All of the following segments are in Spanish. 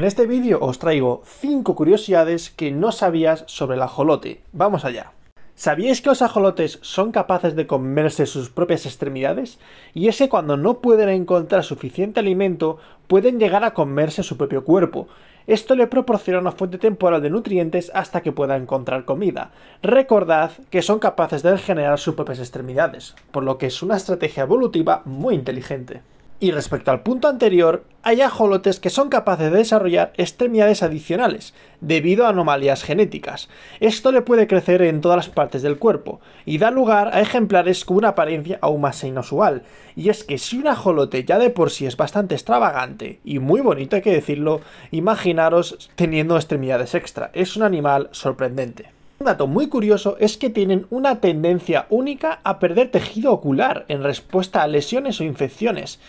En este vídeo os traigo 5 curiosidades que no sabías sobre el ajolote. ¡Vamos allá! ¿Sabíais que los ajolotes son capaces de comerse sus propias extremidades? Y es que cuando no pueden encontrar suficiente alimento, pueden llegar a comerse su propio cuerpo. Esto le proporciona una fuente temporal de nutrientes hasta que pueda encontrar comida. Recordad que son capaces de regenerar sus propias extremidades, por lo que es una estrategia evolutiva muy inteligente. Y respecto al punto anterior, hay ajolotes que son capaces de desarrollar extremidades adicionales, debido a anomalías genéticas. Esto le puede crecer en todas las partes del cuerpo, y da lugar a ejemplares con una apariencia aún más inusual. Y es que si un ajolote ya de por sí es bastante extravagante, y muy bonito hay que decirlo, imaginaros teniendo extremidades extra. Es un animal sorprendente. Un dato muy curioso es que tienen una tendencia única a perder tejido ocular en respuesta a lesiones o infecciones.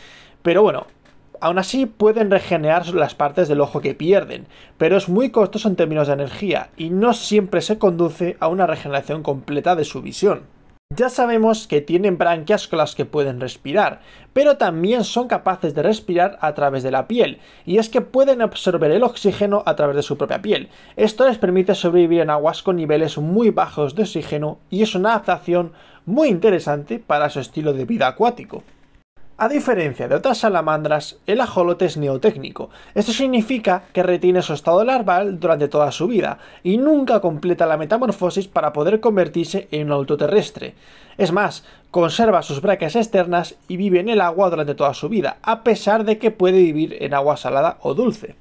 Pero bueno, aún así pueden regenerar las partes del ojo que pierden, pero es muy costoso en términos de energía y no siempre se conduce a una regeneración completa de su visión. Ya sabemos que tienen branquias con las que pueden respirar, pero también son capaces de respirar a través de la piel, y es que pueden absorber el oxígeno a través de su propia piel. Esto les permite sobrevivir en aguas con niveles muy bajos de oxígeno y es una adaptación muy interesante para su estilo de vida acuático. A diferencia de otras salamandras, el ajolote es neotécnico. Esto significa que retiene su estado larval durante toda su vida y nunca completa la metamorfosis para poder convertirse en un autoterrestre. Es más, conserva sus braquias externas y vive en el agua durante toda su vida, a pesar de que puede vivir en agua salada o dulce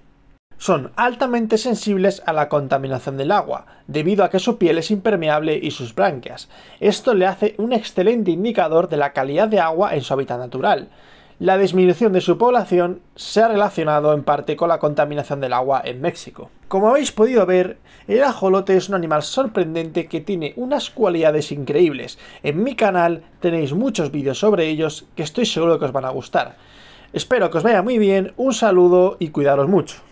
son altamente sensibles a la contaminación del agua, debido a que su piel es impermeable y sus branquias. Esto le hace un excelente indicador de la calidad de agua en su hábitat natural. La disminución de su población se ha relacionado en parte con la contaminación del agua en México. Como habéis podido ver, el ajolote es un animal sorprendente que tiene unas cualidades increíbles. En mi canal tenéis muchos vídeos sobre ellos que estoy seguro que os van a gustar. Espero que os vaya muy bien, un saludo y cuidaros mucho.